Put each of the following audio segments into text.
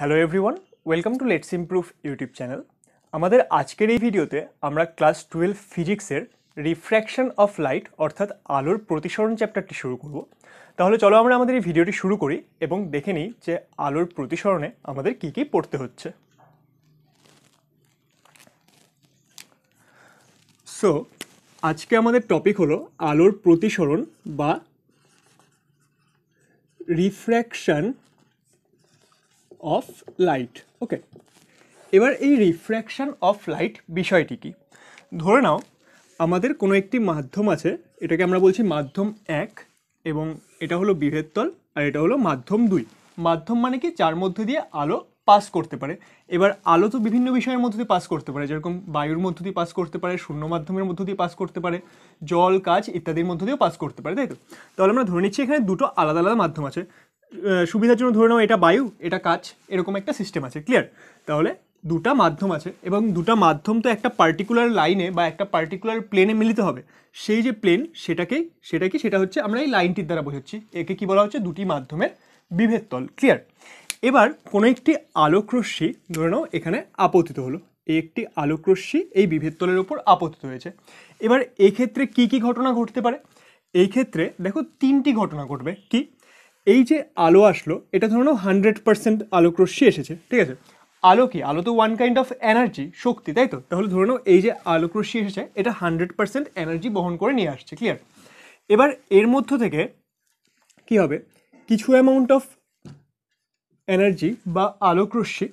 hello everyone welcome to let's improve YouTube channel আমাদের আজকের এই ভিডিওতে আমরা ক্লাস টুয়েলভ ফিজিক্সের রিফ্র্যাকশন অফ লাইট অর্থাৎ আলোর প্রতিসরণ চ্যাপ্টারটি শুরু করব তাহলে চলো আমরা আমাদের এই ভিডিওটি শুরু করি এবং দেখে নিই যে আলোর প্রতিসরণে আমাদের কী কী পড়তে হচ্ছে সো আজকে আমাদের টপিক হলো আলোর প্রতিসরণ বা রিফ্র্যাকশন অফ লাইট ওকে এবার এই রিফ্র্যাকশান অফ লাইট বিষয়টি কি ধরে নাও আমাদের কোনো একটি মাধ্যম আছে এটাকে আমরা বলছি মাধ্যম এক এবং এটা হলো বিভেদতল আর এটা হলো মাধ্যম দুই মাধ্যম মানে কি যার মধ্যে দিয়ে আলো পাস করতে পারে এবার আলো তো বিভিন্ন বিষয়ের মধ্য দিয়ে পাস করতে পারে যেরকম বায়ুর মধ্য দিয়ে পাস করতে পারে শূন্য মাধ্যমের মধ্য দিয়ে পাস করতে পারে জল কাজ ইত্যাদির মধ্য দিয়েও পাস করতে পারে তাই তো তাহলে আমরা ধরে নিচ্ছি এখানে দুটো আলাদা আলাদা মাধ্যম আছে সুবিধার জন্য ধরে নাও এটা বায়ু এটা কাজ এরকম একটা সিস্টেম আছে ক্লিয়ার তাহলে দুটা মাধ্যম আছে এবং দুটা মাধ্যম তো একটা পার্টিকুলার লাইনে বা একটা পার্টিকুলার প্লেনে মিলিত হবে সেই যে প্লেন সেটাকেই সেটা কি সেটা হচ্ছে আমরা এই লাইনটির দ্বারা বোঝাচ্ছি একে কি বলা হচ্ছে দুটি মাধ্যমের বিভেদ তল ক্লিয়ার এবার কোনো একটি আলোকরশ্মি ধরে নাও এখানে আপতিত হলো এই একটি আলোকরশ্মি এই বিভেদ তলের ওপর আপতিত হয়েছে এবার এক্ষেত্রে কি কি ঘটনা ঘটতে পারে এই ক্ষেত্রে দেখো তিনটি ঘটনা ঘটবে কি এই যে আলো আসলো এটা ধরে নাও হান্ড্রেড পার্সেন্ট আলোক রশ্মি এসেছে ঠিক আছে আলো কি আলো তো ওয়ান কাইন্ড অফ এনার্জি শক্তি তাই তো তাহলে ধরে নাও এই যে আলোক রশ্মি এসেছে এটা হান্ড্রেড পার্সেন্ট এনার্জি বহন করে নিয়ে আসছে ক্লিয়ার এবার এর মধ্য থেকে কি হবে কিছু অ্যামাউন্ট অফ এনার্জি বা আলোক রশ্মি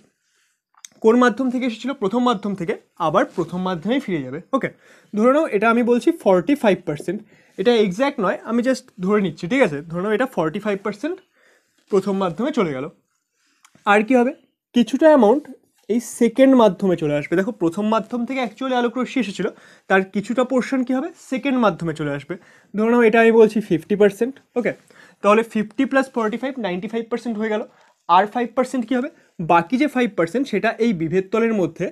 কোন মাধ্যম থেকে এসেছিল প্রথম মাধ্যম থেকে আবার প্রথম মাধ্যমে ফিরে যাবে ওকে ধরে নাও এটা আমি বলছি ফর্টি ফাইভ পার্সেন্ট এটা এক্স্যাক্ট নয় আমি জাস্ট ধরে নিচ্ছি ঠিক আছে ধরে নাও এটা ফর্টি ফাইভ পার্সেন্ট প্রথম মাধ্যমে চলে গেল আর কি হবে কিছুটা অ্যামাউন্ট এই সেকেন্ড মাধ্যমে চলে আসবে দেখো প্রথম মাধ্যম থেকে অ্যাকচুয়ালি আলোক রশ্মি এসেছিলো তার কিছুটা পোর্শন কী হবে সেকেন্ড মাধ্যমে চলে আসবে ধরে নাও এটা আমি বলছি ফিফটি পার্সেন্ট ওকে তাহলে fifty plus forty five ninety five percent হয়ে গেল আর ফাইভ পার্সেন্ট কী হবে বাকি যে ফাইভ পার্সেন্ট সেটা এই বিভেদ তলের মধ্যে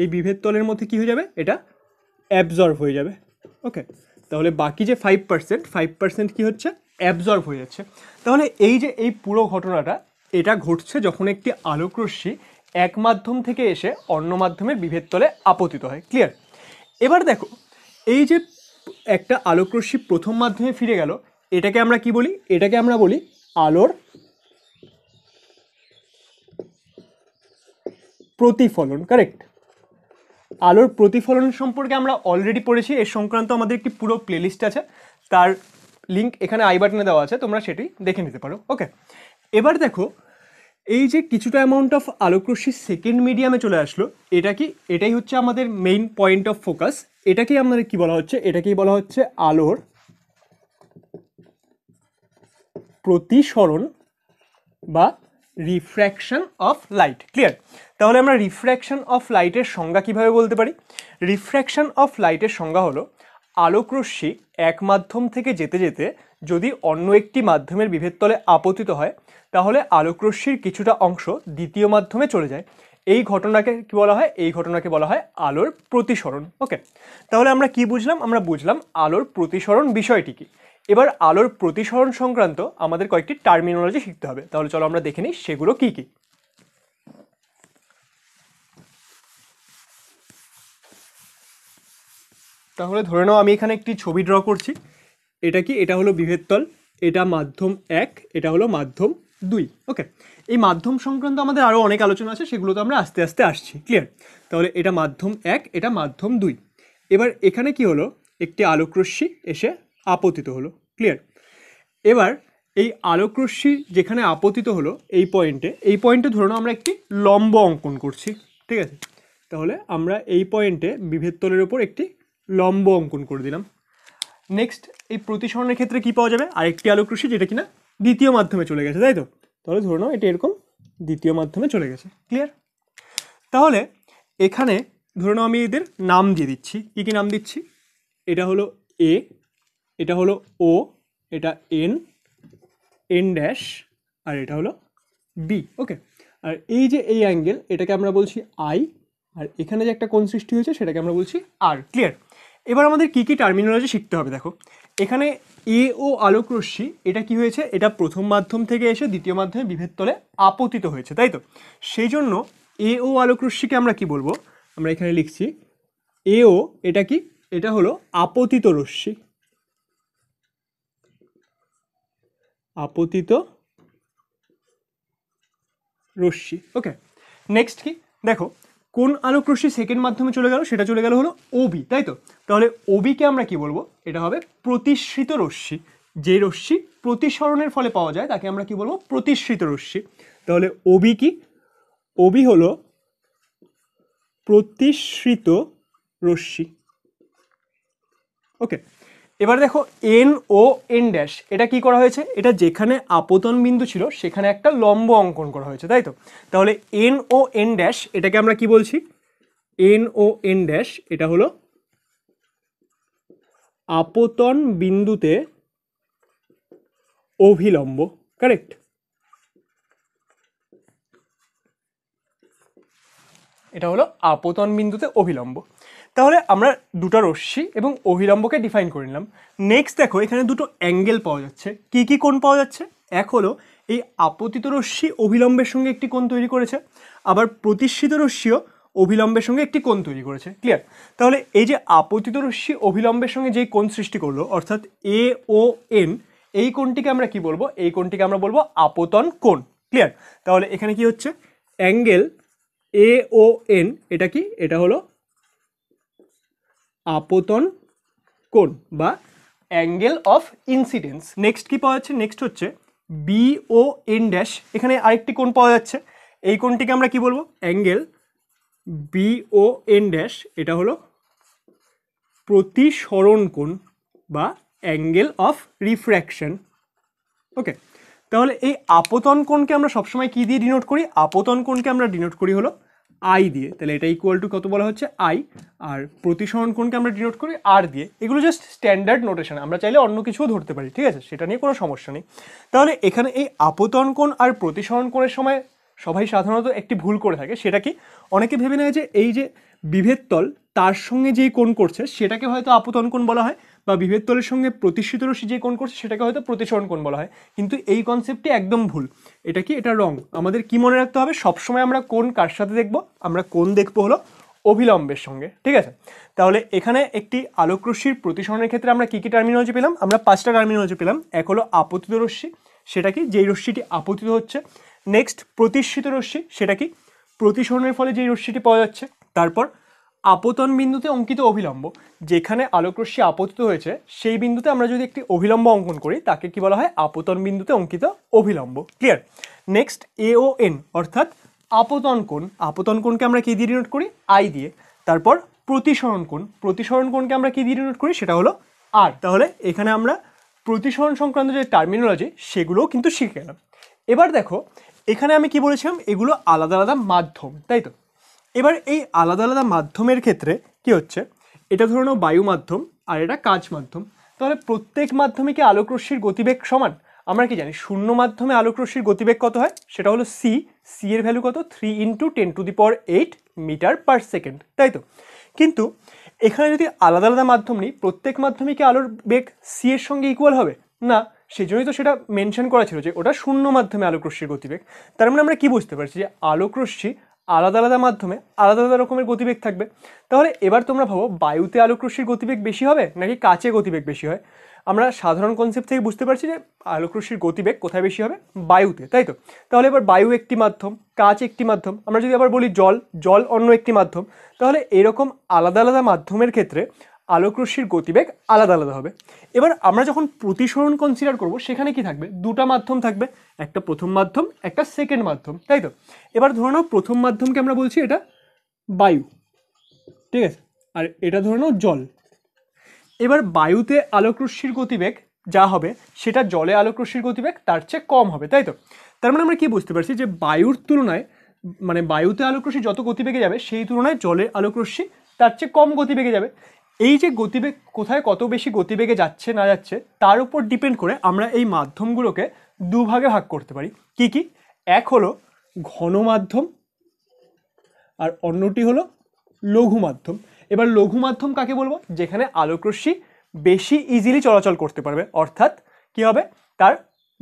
এই বিভেদ তলের মধ্যে কী হয়ে যাবে এটা অ্যাবজর্ব হয়ে যাবে ওকে তাহলে বাকি যে ফাইভ পার্সেন্ট ফাইভ পার্সেন্ট কী হচ্ছে অ্যাবজর্ভ হয়ে যাচ্ছে তাহলে এই যে এই পুরো ঘটনাটা এটা ঘটছে যখন একটি আলোকরশ্মি এক মাধ্যম থেকে এসে অন্য মাধ্যমের বিভেদ তলে আপতিত হয় ক্লিয়ার এবার দেখো এই যে একটা আলোকরশ্মি প্রথম মাধ্যমে ফিরে গেল এটাকে আমরা কি বলি এটাকে আমরা বলি আলোর প্রতিফলন কারেক্ট আলোর প্রতিফলন সম্পর্কে আমরা অলরেডি পড়েছি এর সংক্রান্ত আমাদের একটি পুরো প্লেলিস্ট আছে তার লিঙ্ক এখানে আই বাটনে দেওয়া আছে তোমরা সেটি দেখে নিতে পারো ওকে এবার দেখো এই যে কিছুটা অ্যামাউন্ট অফ আলোকরশ্মি সেকেন্ড মিডিয়ামে চলে আসলো এটা কি এটাই হচ্ছে আমাদের মেইন পয়েন্ট অফ ফোকাস এটাকেই আমাদের কি বলা হচ্ছে এটাকেই বলা হচ্ছে আলোর প্রতিসরণ বা রিফ্র্যাকশন অফ লাইট ক্লিয়ার তাহলে আমরা রিফ্র্যাকশন অফ লাইটের সংজ্ঞা কিভাবে বলতে পারি রিফ্র্যাকশন অফ লাইটের সংজ্ঞা হলো আলোকরশ্মি এক মাধ্যম থেকে যেতে যেতে যদি অন্য একটি মাধ্যমের বিভেদ তলে আপতিত হয় তাহলে আলোকরশ্মির কিছুটা অংশ দ্বিতীয় মাধ্যমে চলে যায় এই ঘটনাকে কি বলা হয় এই ঘটনাকে বলা হয় আলোর প্রতিসরণ ওকে তাহলে আমরা কি বুঝলাম আমরা বুঝলাম আলোর প্রতিসরণ বিষয়টি কী এবার আলোর প্রতিসরণ সংক্রান্ত আমাদের কয়েকটি টার্মিনোলজি শিখতে হবে তাহলে চলো আমরা দেখে নিই সেগুলো কী কী তাহলে ধরে নাও আমি এখানে একটি ছবি ড্র করছি এটা কি এটা হলো বিভেদতল এটা মাধ্যম এক এটা হলো মাধ্যম দুই ওকে এই মাধ্যম সংক্রান্ত আমাদের আরও অনেক আলোচনা আছে সেগুলো তো আমরা আস্তে আস্তে আসছি ক্লিয়ার তাহলে এটা মাধ্যম এক এটা মাধ্যম দুই এবার এখানে কি হলো একটি আলোকরশ্মি এসে আপতিত হলো ক্লিয়ার এবার এই আলোকরশ্মি যেখানে আপতিত হলো এই পয়েন্টে এই পয়েন্টে ধরে আমরা একটি লম্ব অঙ্কন করছি ঠিক আছে তাহলে আমরা এই পয়েন্টে বিভেদতলের ওপর একটি লম্ব অঙ্কন করে দিলাম নেক্সট এই প্রতিসরণের ক্ষেত্রে কি পাওয়া যাবে আরেকটি আলোক রশ্মি যেটা কিনা দ্বিতীয় মাধ্যমে চলে গেছে তাই তো তাহলে ধরে নাও এটা এরকম দ্বিতীয় মাধ্যমে চলে গেছে ক্লিয়ার তাহলে এখানে ধরে নাও আমি এদের নাম দিয়ে দিচ্ছি কী কী নাম দিচ্ছি এটা হলো এ এটা হলো ও এটা এন এন ড্যাশ আর এটা হলো বি ওকে আর এই যে এই অ্যাঙ্গেল এটাকে আমরা বলছি আই আর এখানে যে একটা কোণ সৃষ্টি হয়েছে সেটাকে আমরা বলছি আর ক্লিয়ার এবার আমাদের কী কী টার্মিনোলজি শিখতে হবে দেখো এখানে এ ও আলোকরশ্মি এটা কি হয়েছে এটা প্রথম মাধ্যম থেকে এসে দ্বিতীয় মাধ্যমে বিভেদ তলে আপতিত হয়েছে তাই তো সেই জন্য এ ও আলোকরশ্মিকে আমরা কি বলবো আমরা এখানে লিখছি এ ও এটা কি এটা হলো আপতিত রশ্মি আপতিত রশ্মি ওকে নেক্সট কি দেখো কোন আলোক রশ্মি সেকেন্ড মাধ্যমে চলে গেল সেটা চলে গেল হলো ওবি তাই তো তাহলে ওবিকে আমরা কি বলবো এটা হবে প্রতিশ্রিত রশ্মি যে রশ্মি প্রতিসরণের ফলে পাওয়া যায় তাকে আমরা কি বলবো প্রতিশ্রিত রশ্মি তাহলে ওবি কি ওবি হলো প্রতিশ্রিত রশ্মি ওকে এবার দেখো এন ও এন ড্যাশ এটা কি করা হয়েছে এটা যেখানে আপতন বিন্দু ছিল সেখানে একটা লম্ব অঙ্কন করা হয়েছে তাই তো তাহলে এন ও এন ড্যাশ এটাকে আমরা কি বলছি এন ও এন ড্যাশ এটা হলো আপতন বিন্দুতে অভিলম্ব কারেক্ট এটা হলো আপতন বিন্দুতে অভিলম্ব তাহলে আমরা দুটো রশ্মি এবং অভিলম্বকে ডিফাইন করে নিলাম নেক্সট দেখো এখানে দুটো অ্যাঙ্গেল পাওয়া যাচ্ছে কি কি কোণ পাওয়া যাচ্ছে এক হলো এই আপতিত রশ্মি অভিলম্বের সঙ্গে একটি কোণ তৈরি করেছে আবার প্রতিষ্ঠিত রশ্মিও অভিলম্বের সঙ্গে একটি কোণ তৈরি করেছে ক্লিয়ার তাহলে এই যে আপতিত রশ্মি অভিলম্বের সঙ্গে যেই কোণ সৃষ্টি করলো অর্থাৎ এ ও এন এই কোণটিকে আমরা কি বলবো এই কোণটিকে আমরা বলবো আপতন কোণ ক্লিয়ার তাহলে এখানে কি হচ্ছে অ্যাঙ্গেল এ ও এন এটা কি এটা হলো আপতন কোণ বা অ্যাঙ্গেল অফ ইনসিডেন্স নেক্সট কি পাওয়া যাচ্ছে নেক্সট হচ্ছে বিও এন ড্যাশ এখানে আরেকটি কোণ পাওয়া যাচ্ছে এই কোণটিকে আমরা কি বলবো অ্যাঙ্গেল বিও এন ড্যাশ এটা হলো প্রতিসরণ কোণ বা অ্যাঙ্গেল অফ রিফ্র্যাকশন ওকে তাহলে এই আপতন কোণকে আমরা সবসময় কী দিয়ে ডিনোট করি আপতন কোণকে আমরা ডিনোট করি হলো আই দিয়ে তাহলে এটা ইকুয়াল টু কত বলা হচ্ছে আই আর প্রতিসরণ কোণকে আমরা ডিনোট করি আর দিয়ে এগুলো জাস্ট স্ট্যান্ডার্ড নোটেশন আমরা চাইলে অন্য কিছুও ধরতে পারি ঠিক আছে সেটা নিয়ে কোনো সমস্যা নেই তাহলে এখানে এই আপতন কোণ আর প্রতিসরণ কোণের সময় সবাই সাধারণত একটি ভুল করে থাকে সেটা কি অনেকে ভেবে নেয় যে এই যে বিভেদ তল তার সঙ্গে যেই কোণ করছে সেটাকে হয়তো আপতন কোণ বলা হয় বা বিভেদ তলের সঙ্গে প্রতিষ্ঠিত রশ্মি যে কোণ করছে সেটাকে হয়তো প্রতিসরণ কোণ বলা হয় কিন্তু এই কনসেপ্টটি একদম ভুল এটা কি এটা রং আমাদের কি মনে রাখতে হবে সবসময় আমরা কোন কার সাথে দেখব আমরা কোন দেখবো হলো অভিলম্বের সঙ্গে ঠিক আছে তাহলে এখানে একটি আলোকরশ্মির প্রতিসরণের ক্ষেত্রে আমরা কী কী টার্মিনোলজি পেলাম আমরা পাঁচটা টার্মিনোলজি পেলাম এক হলো আপতিত রশ্মি সেটা কি যেই রশ্মিটি আপতিত হচ্ছে নেক্সট প্রতিষ্ঠিত রশ্মি সেটা কি প্রতিসরণের ফলে যেই রশ্মিটি পাওয়া যাচ্ছে তারপর আপতন বিন্দুতে অঙ্কিত অভিলম্ব যেখানে আলোকরশ্মি আপতিত হয়েছে সেই বিন্দুতে আমরা যদি একটি অভিলম্ব অঙ্কন করি তাকে কি বলা হয় আপতন বিন্দুতে অঙ্কিত অভিলম্ব ক্লিয়ার নেক্সট এও এন অর্থাৎ আপতন কোণ আপতন কোণকে আমরা কী দিয়ে ডিনোট করি আই দিয়ে তারপর প্রতিসরণ কোণ প্রতিসরণ কোণকে আমরা কী দিয়ে ডিনোট করি সেটা হলো আর তাহলে এখানে আমরা প্রতিসরণ সংক্রান্ত যে টার্মিনোলজি সেগুলোও কিন্তু শিখে গেলাম এবার দেখো এখানে আমি কি বলেছিলাম এগুলো আলাদা আলাদা মাধ্যম তাই তো এবার এই আলাদা আলাদা মাধ্যমের ক্ষেত্রে কি হচ্ছে এটা ধরুন বায়ু মাধ্যম আর এটা কাঁচ মাধ্যম তাহলে প্রত্যেক মাধ্যমে কি আলোকরশ্মির গতিবেগ সমান আমরা কি জানি শূন্য মাধ্যমে আলোকরশ্মির গতিবেগ কত হয় সেটা হলো সি সি এর ভ্যালু কত three into ten to the power eight metre per second তাই তো কিন্তু এখানে যদি আলাদা আলাদা মাধ্যম নিই প্রত্যেক মাধ্যমে কি আলোর বেগ সি এর সঙ্গে ইকুয়াল হবে না সেজন্যই তো সেটা মেনশন করা ছিল যে ওটা শূন্য মাধ্যমে আলোকরশ্মির গতিবেগ তার মানে আমরা কি বুঝতে পারছি যে আলোকরশ্মি আলাদা আলাদা মাধ্যমে আলাদা আলাদা রকমের গতিবেগ থাকবে তাহলে এবার তোমরা ভাবো বায়ুতে আলোকরশ্মির গতিবেগ বেশি হবে নাকি কাছে গতিবেগ বেশি হয় আমরা সাধারণ কনসেপ্ট থেকে বুঝতে পারছি যে আলোকরশ্মির গতিবেগ কোথায় বেশি হবে বায়ুতে তাই তো তাহলে এবার বায়ু একটি মাধ্যম কাঁচ একটি মাধ্যম আমরা যদি আবার বলি জল জল অন্য একটি মাধ্যম তাহলে এরকম আলাদা আলাদা মাধ্যমের ক্ষেত্রে আলোকরশ্মির গতিবেগ আলাদা আলাদা হবে এবার আমরা যখন প্রতিসরণ কনসিডার করব সেখানে কি থাকবে দুটা মাধ্যম থাকবে একটা প্রথম মাধ্যম একটা সেকেন্ড মাধ্যম তাই তো এবার ধরে নাও প্রথম মাধ্যমকে আমরা বলছি এটা বায়ু ঠিক আছে আর এটা ধরে নাও জল এবার বায়ুতে আলোকরশ্মির গতিবেগ যা হবে সেটা জলে আলোকরশ্মির গতিবেগ তার চেয়ে কম হবে তাই তো তার মানে আমরা কি বুঝতে পারছি যে বায়ুর তুলনায় মানে বায়ুতে আলোকরশ্মি যত গতিবেগে যাবে সেই তুলনায় জলের আলোকরশ্মি তার চেয়ে কম গতিবেগে যাবে এই যে গতিবেগ কোথায় কত বেশি গতিবেগে যাচ্ছে না যাচ্ছে তার উপর ডিপেন্ড করে আমরা এই মাধ্যমগুলোকে দুভাগে ভাগ করতে পারি কি কি এক হলো ঘন মাধ্যম আর অন্যটি হলো লঘু মাধ্যম এবার লঘু মাধ্যম কাকে বলবো যেখানে আলোকরশ্মি বেশি ইজিলি চলাচল করতে পারবে অর্থাৎ কি হবে তার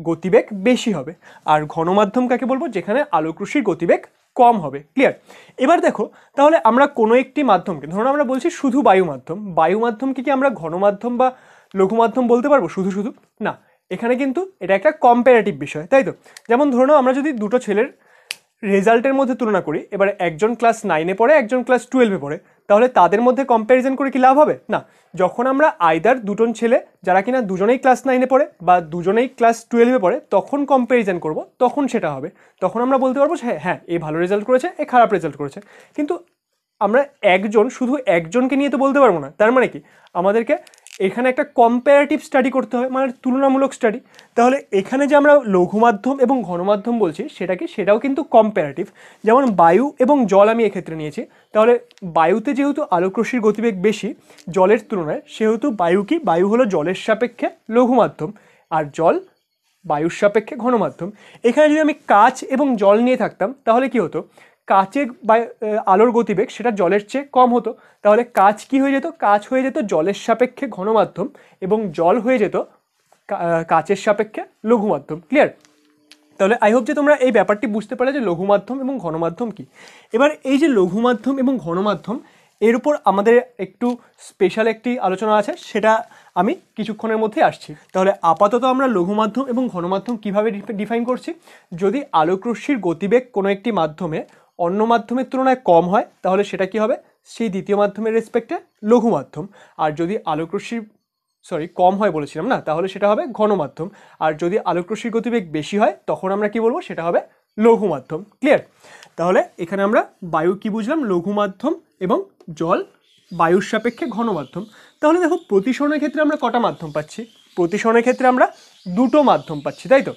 গতিবেগ বেশি হবে আর ঘন মাধ্যম কাকে বলবো যেখানে আলোকরশ্মির গতিবেগ কম হবে ক্লিয়ার এবার দেখো তাহলে আমরা কোনো একটি মাধ্যমকে ধরুন আমরা বলছি শুধু বায়ু মাধ্যম বায়ু মাধ্যমকে কি আমরা ঘন মাধ্যম বা লঘু মাধ্যম বলতে পারবো শুধু শুধু না এখানে কিন্তু এটা একটা কম্পারেটিভ বিষয় তাই তো যেমন ধরুন আমরা যদি দুটো ছেলের রেজাল্টের মধ্যে তুলনা করি এবার একজন ক্লাস নাইনে পড়ে একজন ক্লাস টুয়েলভে পড়ে তাহলে তাদের মধ্যে কম্প্যারিজন করে কি লাভ হবে না যখন আমরা আইদার দুজন ছেলে যারা কিনা দুজনেই ক্লাস নাইনে পড়ে বা দুজনেই ক্লাস টুয়েলভে পড়ে তখন কম্প্যারিজন করব তখন সেটা হবে তখন আমরা বলতে পারবো হ্যাঁ হ্যাঁ এ ভালো রেজাল্ট করেছে এ খারাপ রেজাল্ট করেছে কিন্তু আমরা একজন শুধু একজনকে নিয়ে তো বলতে পারবো না তার মানে কি আমাদেরকে এখানে একটা কম্পারেটিভ স্টাডি করতে হয় মানে তুলনামূলক স্টাডি তাহলে এখানে যে আমরা লঘু মাধ্যম এবং ঘনমাধ্যম বলছি সেটাকে সেটাও কিন্তু কম্পারেটিভ যেমন বায়ু এবং জল আমি এক্ষেত্রে নিয়েছি তাহলে বায়ুতে যেহেতু আলোকরশ্মির গতিবেগ বেশি জলের তুলনায় সেহেতু বায়ু কি বায়ু হলো জলের সাপেক্ষে লঘু মাধ্যম আর জল বায়ুর সাপেক্ষে ঘনমাধ্যম এখানে যদি আমি কাচ এবং জল নিয়ে থাকতাম তাহলে কি হতো কাচের বা আলোর গতিবেগ সেটা জলের চেয়ে কম হতো তাহলে কাচ কি হয়ে যেত কাচ হয়ে যেত জলের সাপেক্ষে ঘন মাধ্যম এবং জল হয়ে যেত কাচের সাপেক্ষে লঘু মাধ্যম ক্লিয়ার তাহলে আই হোপ যে তোমরা এই ব্যাপারটি বুঝতে পারলে যে লঘু মাধ্যম এবং ঘন মাধ্যম কী এবার এই যে লঘু মাধ্যম এবং ঘন মাধ্যম এর উপর আমাদের একটু স্পেশাল একটি আলোচনা আছে সেটা আমি কিছুক্ষণের মধ্যে আসছি তাহলে আপাতত আমরা লঘু মাধ্যম এবং ঘনমাধ্যম কীভাবে ডিফাইন করছি যদি আলোকরশ্মির গতিবেগ কোনো একটি মাধ্যমে অন্য মাধ্যমের তুলনায় কম হয় তাহলে সেটা কি হবে সেই দ্বিতীয় মাধ্যমের রেসপেক্টে লঘু মাধ্যম আর যদি আলোকরশ্মি সরি কম হয় বলেছিলাম না তাহলে সেটা হবে ঘন মাধ্যম আর যদি আলোকরশ্মির গতিবেগ বেশি হয় তখন আমরা কি বলবো সেটা হবে লঘু মাধ্যম ক্লিয়ার তাহলে এখানে আমরা বায়ু কি বুঝলাম লঘু মাধ্যম এবং জল বায়ুর সাপেক্ষে ঘন মাধ্যম তাহলে দেখো প্রতিসরণের ক্ষেত্রে আমরা কটা মাধ্যম পাচ্ছি প্রতিসরণের ক্ষেত্রে আমরা দুটো মাধ্যম পাচ্ছি তাই তো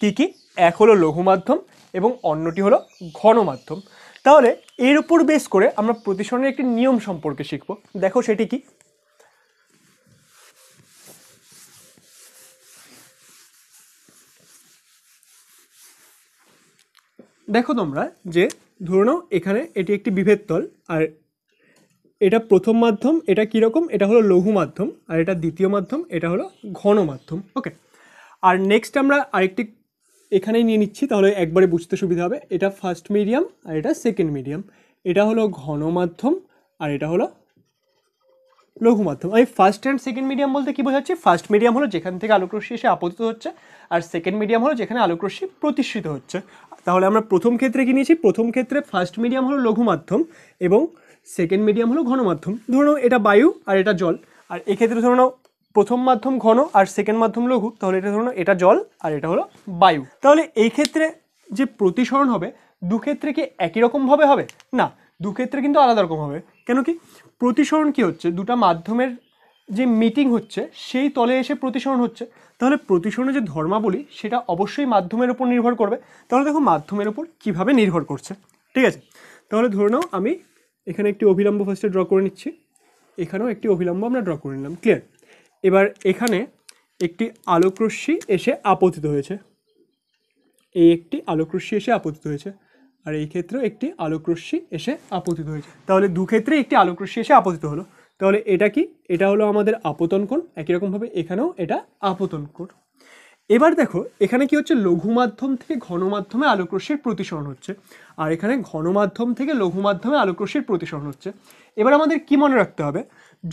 কী কী এক হলো লঘু মাধ্যম এবং অন্যটি হলো ঘন মাধ্যম তাহলে এর উপর বেস করে আমরা প্রতিসরণের একটি নিয়ম সম্পর্কে শিখব দেখো সেটি কি দেখো তোমরা যে ধরে নাও এখানে এটি একটি বিভেদ তল আর এটা প্রথম মাধ্যম এটা কীরকম এটা হলো লঘু মাধ্যম আর এটা দ্বিতীয় মাধ্যম এটা হলো ঘন মাধ্যম ওকে আর নেক্সট আমরা আরেকটি এখানেই নিয়ে নিচ্ছি তাহলে একবারে বুঝতে সুবিধা হবে এটা ফার্স্ট মিডিয়াম আর এটা সেকেন্ড মিডিয়াম এটা হলো ঘন মাধ্যম আর এটা হলো লঘু মাধ্যম আমি ফার্স্ট অ্যান্ড সেকেন্ড মিডিয়াম বলতে কী বোঝাচ্ছি ফার্স্ট মিডিয়াম হলো যেখান থেকে আলোকরশ্মি এসে আপতিত হচ্ছে আর সেকেন্ড মিডিয়াম হলো যেখানে আলোকরশ্মি প্রতিষ্ঠিত হচ্ছে তাহলে আমরা প্রথম ক্ষেত্রে কী নিয়েছি প্রথম ক্ষেত্রে ফার্স্ট মিডিয়াম হলো লঘু মাধ্যম এবং সেকেন্ড মিডিয়াম হলো ঘন মাধ্যম ধরুন এটা বায়ু আর এটা জল আর এক্ষেত্রে ধরুন প্রথম মাধ্যম ঘন আর সেকেন্ড মাধ্যম লঘু তাহলে এটা ধরুন এটা জল আর এটা হলো বায়ু তাহলে এই ক্ষেত্রে যে প্রতিসরণ হবে দু ক্ষেত্রে কি একই রকমভাবে হবে না দু ক্ষেত্রে কিন্তু আলাদা রকম হবে কেন কি প্রতিসরণ কি হচ্ছে দুটা মাধ্যমের যে মিটিং হচ্ছে সেই তলে এসে প্রতিসরণ হচ্ছে তাহলে প্রতিসরণের যে ধর্মাবলী সেটা অবশ্যই মাধ্যমের উপর নির্ভর করবে তাহলে দেখো মাধ্যমের উপর কিভাবে নির্ভর করছে ঠিক আছে তাহলে ধরে নাও আমি এখানে একটি অভিলম্ব ফার্স্টে ড্র করে নিচ্ছি এখানেও একটি অভিলম্ব আমরা ড্র করে নিলাম ক্লিয়ার এবার এখানে একটি আলোকরশ্মি এসে আপতিত হয়েছে এই একটি আলোকরশ্মি এসে আপতিত হয়েছে আর এই ক্ষেত্রেও একটি আলোকরশ্মি এসে আপতিত হয়েছে তাহলে দু ক্ষেত্রে একটি আলোকরশ্মি এসে আপতিত হলো তাহলে এটা কি এটা হলো আমাদের আপতন কোণ একই রকমভাবে এখানেও এটা আপতন কোণ এবার দেখো এখানে কি হচ্ছে লঘু মাধ্যম থেকে ঘন মাধ্যমে আলোকরশ্মির প্রতিসরণ হচ্ছে আর এখানে ঘন মাধ্যম থেকে লঘু মাধ্যমে আলোকরশ্মির প্রতিসরণ হচ্ছে এবার আমাদের কি মনে রাখতে হবে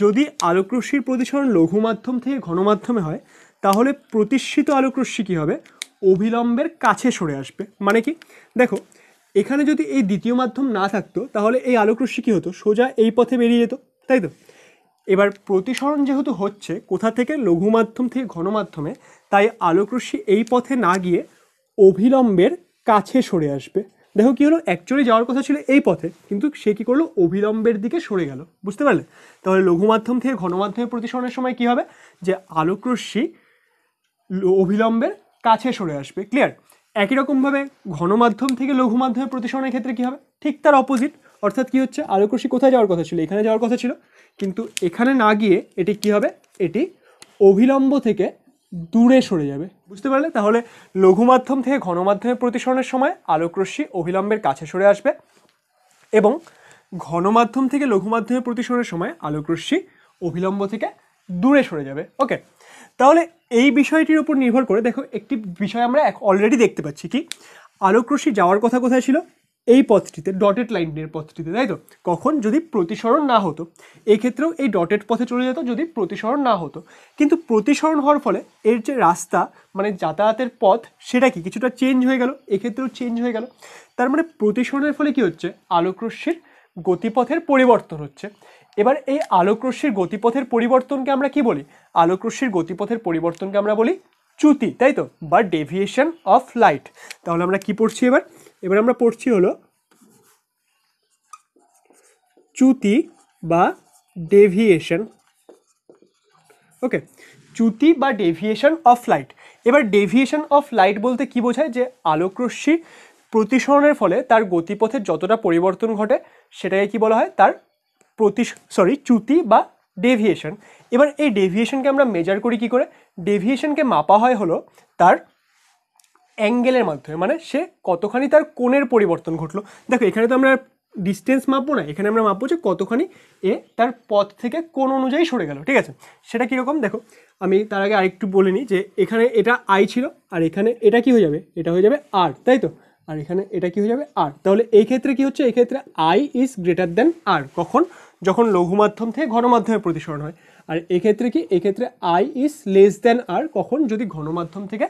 যদি আলোকরশ্মির প্রতিসরণ লঘু মাধ্যম থেকে ঘনমাধ্যমে হয় তাহলে প্রতিষ্ঠিত আলোকরশ্মি কী হবে অভিলম্বের কাছে সরে আসবে মানে কি দেখো এখানে যদি এই দ্বিতীয় মাধ্যম না থাকতো তাহলে এই আলোকরশ্মি কী হতো সোজা এই পথে বেরিয়ে যেত তাই তো এবার প্রতিসরণ যেহেতু হচ্ছে কোথা থেকে লঘু মাধ্যম থেকে ঘন মাধ্যমে তাই আলোকরশ্মি এই পথে না গিয়ে অভিলম্বের কাছে সরে আসবে দেখো কী হলো অ্যাকচুয়ালি যাওয়ার কথা ছিল এই পথে কিন্তু সে কী করলো অবিলম্বের দিকে সরে গেল বুঝতে পারলে তাহলে লঘু মাধ্যম থেকে ঘন মাধ্যমে প্রতিসরণের সময় কী হবে যে আলোকরশ্মি অভিলম্বের কাছে সরে আসবে ক্লিয়ার একই রকমভাবে ঘন মাধ্যম থেকে লঘু মাধ্যমে প্রতিসরণের ক্ষেত্রে কী হবে ঠিক তার অপোজিট অর্থাৎ কি হচ্ছে আলোকরশ্মি কোথায় যাওয়ার কথা ছিল এখানে যাওয়ার কথা ছিল কিন্তু এখানে না গিয়ে এটি কি হবে এটি অভিলম্ব থেকে দূরে সরে যাবে বুঝতে পারলে তাহলে লঘু মাধ্যম থেকে ঘন প্রতিসরণের সময় আলোকরশ্মি অভিলম্বের কাছে সরে আসবে এবং ঘন মাধ্যম থেকে লঘু মাধ্যমে প্রতিসরণের সময় আলোকরশ্মি অভিলম্ব থেকে দূরে সরে যাবে ওকে তাহলে এই বিষয়টির উপর নির্ভর করে দেখো একটি বিষয় আমরা অলরেডি দেখতে পাচ্ছি কি আলোকরশ্মি যাওয়ার কথা কোথায় ছিল এই পথটিতে ডটেড লাইনের পথটিতে তাই তো কখন যদি প্রতিসরণ না হতো এক্ষেত্রেও এই ডটেড পথে চলে যেত যদি প্রতিসরণ না হতো কিন্তু প্রতিসরণ হওয়ার ফলে এর যে রাস্তা মানে যাতায়াতের পথ সেটা কি কিছুটা চেঞ্জ হয়ে গেল এক্ষেত্রেও চেঞ্জ হয়ে গেল তার মানে প্রতিসরণের ফলে কি হচ্ছে আলোকরশ্মির গতিপথের পরিবর্তন হচ্ছে এবার এই আলোকরশ্মির গতিপথের পরিবর্তনকে আমরা কি বলি আলোকরশ্মির গতিপথের পরিবর্তনকে আমরা বলি চ্যুতি তাই তো বা ডেভিয়েশন অফ লাইট তাহলে আমরা কি পড়ছি এবার এবার আমরা পড়ছি হলো চ্যুতি বা ডেভিয়েশন ওকে চ্যুতি বা ডেভিয়েশন অফ লাইট এবার ডেভিয়েশন অফ লাইট বলতে কি বোঝায় যে আলোকরশ্মি প্রতিসরণের ফলে তার গতিপথের যতটা পরিবর্তন ঘটে সেটাকে কি বলা হয় তার প্রতি সরি চ্যুতি বা ডেভিয়েশন এবার এই ডেভিয়েশনকে আমরা মেজার করি কি করে ডেভিয়েশনকে মাপা হয় হলো তার অ্যাঙ্গেলের মাধ্যমে মানে সে কতখানি তার কোণের পরিবর্তন ঘটলো দেখো এখানে তো আমরা ডিস্টেন্স মাপবো না এখানে আমরা মাপবো যে কতখানি এ তার পথ থেকে কোন অনুযায়ী সরে গেল ঠিক আছে সেটা কীরকম দেখো আমি তার আগে আরেকটু বলে নিই যে এখানে এটা আই ছিল আর এখানে এটা কি হয়ে যাবে এটা হয়ে যাবে আর তাই তো আর এখানে এটা কি হয়ে যাবে আর তাহলে এই ক্ষেত্রে কি হচ্ছে এই ক্ষেত্রে i is greater than r কখন যখন লঘু মাধ্যম থেকে ঘন মাধ্যমে প্রতিসরণ হয় আর এক্ষেত্রে কি এক্ষেত্রে i is less than r কখন যদি ঘন মাধ্যম থেকে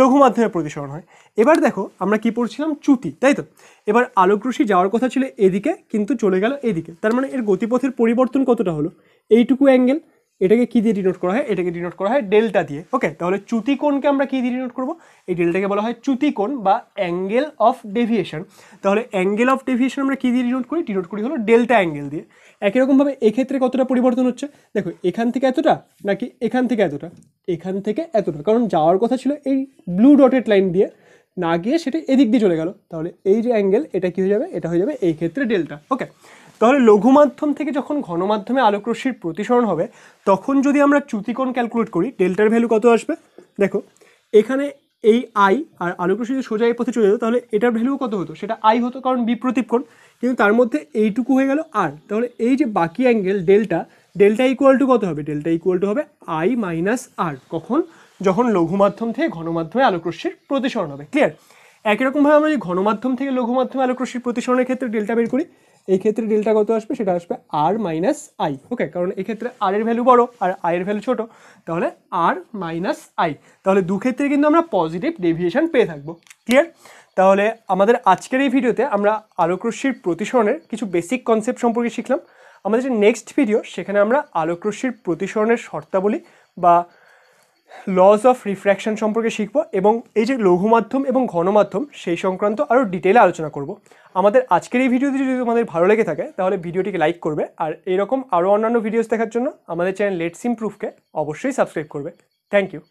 লঘু মাধ্যমে প্রতিসরণ হয় এবার দেখো আমরা কি পড়ছিলাম চ্যুতি তাই তো এবার আলোকরশি যাওয়ার কথা ছিল এদিকে কিন্তু চলে গেল এদিকে তার মানে এর গতিপথের পরিবর্তন কতটা হলো এইটুকু অ্যাঙ্গেল এটাকে কী দিয়ে ডিনোট করা হয় এটাকে ডিনোট করা হয় ডেল্টা দিয়ে ওকে তাহলে চ্যুতিকোণকে আমরা কী দিয়ে ডিনোট করবো এই ডেল্টাকে বলা হয় চ্যুতিকোণ বা অ্যাঙ্গেল অফ ডেভিয়েশন তাহলে অ্যাঙ্গেল অফ ডেভিয়েশন আমরা কী দিয়ে ডিনোট করি ডিনোট করি হলো ডেল্টা অ্যাঙ্গেল দিয়ে একই রকমভাবে এক্ষেত্রে কতটা পরিবর্তন হচ্ছে দেখো এখান থেকে এতটা নাকি এখান থেকে এতটা এখান থেকে এতটা কারণ যাওয়ার কথা ছিল এই ব্লু ডটেড লাইন দিয়ে না গিয়ে সেটা এদিক দিয়ে চলে গেল তাহলে এই যে অ্যাঙ্গেল এটা কী হয়ে যাবে এটা হয়ে যাবে এই ক্ষেত্রে ডেল্টা ওকে তাহলে লঘু মাধ্যম থেকে যখন ঘন মাধ্যমে আলোকরশ্মির প্রতিসরণ হবে তখন যদি আমরা চ্যুতিকোণ ক্যালকুলেট করি ডেল্টার ভ্যালু কত আসবে দেখো এখানে এই আই আর আলোকরশ্মি যদি সোজা এই পথে চলে যেত তাহলে এটার ভ্যালু কত হতো সেটা আই হতো কারণ বিপ্রতীপকোণ কিন্তু তার মধ্যে এইটুকু হয়ে গেল আর তাহলে এই যে বাকি angle delta delta equal to কত হবে ডেল্টা ইকুয়াল টু হবে আই মাইনাস আর কখন যখন লঘু মাধ্যম থেকে ঘন মাধ্যমে আলোকরশ্মির প্রতিসরণ হবে ক্লিয়ার একই রকমভাবে আমরা যদি ঘন মাধ্যম থেকে লঘু মাধ্যমে আলোকরশ্মির প্রতিসরণের ক্ষেত্রে ডেল্টা বের করি এই ক্ষেত্রে ডেল্টা কত আসবে সেটা আসবে আর মাইনাস আই ওকে কারণ এক্ষেত্রে আর এর ভ্যালু বড় আর আই এর ভ্যালু ছোট তাহলে আর মাইনাস আই তাহলে দু ক্ষেত্রে কিন্তু আমরা পজিটিভ ডেভিয়েশন পেয়ে থাকবো ক্লিয়ার তাহলে আমাদের আজকের এই ভিডিওতে আমরা আলোকরশ্মির প্রতিসরণের কিছু বেসিক কনসেপ্ট সম্পর্কে শিখলাম আমাদের যে নেক্সট ভিডিও সেখানে আমরা আলোকরশ্মির প্রতিসরণের শর্তাবলী বা লস অফ রিফ্র্যাকশন সম্পর্কে শিখব এবং এই যে লঘু মাধ্যম এবং ঘন মাধ্যম সেই সংক্রান্ত আরও ডিটেলে আলোচনা করব আমাদের আজকের এই ভিডিওটি যদি তোমাদের ভালো লেগে থাকে তাহলে ভিডিওটিকে লাইক করবে আর এরকম আরও অন্যান্য ভিডিওস দেখার জন্য আমাদের চ্যানেল লেটস ইমপ্রুভকে অবশ্যই সাবস্ক্রাইব করবে থ্যাংক ইউ